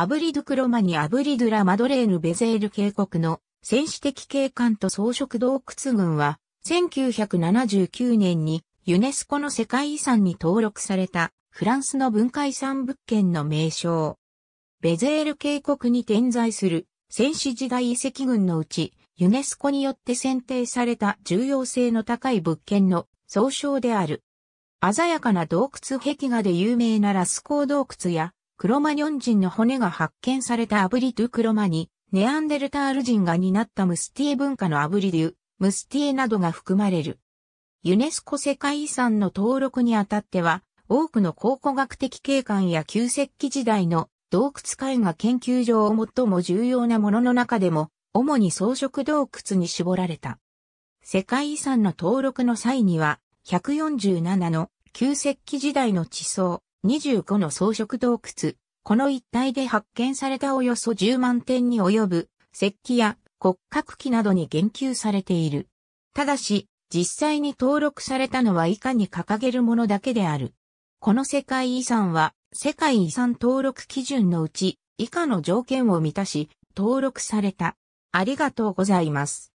アブリドゥクロマニアブリドゥラマドレーヌベゼール渓谷の戦士的景観と装飾洞窟群は1979年にユネスコの世界遺産に登録されたフランスの文化遺産物件の名称。ベゼール渓谷に点在する戦士時代遺跡群のうちユネスコによって選定された重要性の高い物件の総称である。鮮やかな洞窟壁画で有名なラスコー洞窟やクロマニョン人の骨が発見されたアブリドゥクロマに、ネアンデルタール人が担ったムスティエ文化のアブリドゥ、ムスティエなどが含まれる。ユネスコ世界遺産の登録にあたっては、多くの考古学的景観や旧石器時代の洞窟絵画研究所を最も重要なものの中でも、主に装飾洞窟に絞られた。世界遺産の登録の際には、147の旧石器時代の地層、25の装飾洞窟、この一帯で発見されたおよそ10万点に及ぶ石器や骨格器などに言及されている。ただし、実際に登録されたのは以下に掲げるものだけである。この世界遺産は、世界遺産登録基準のうち、以下の条件を満たし、登録された。ありがとうございます。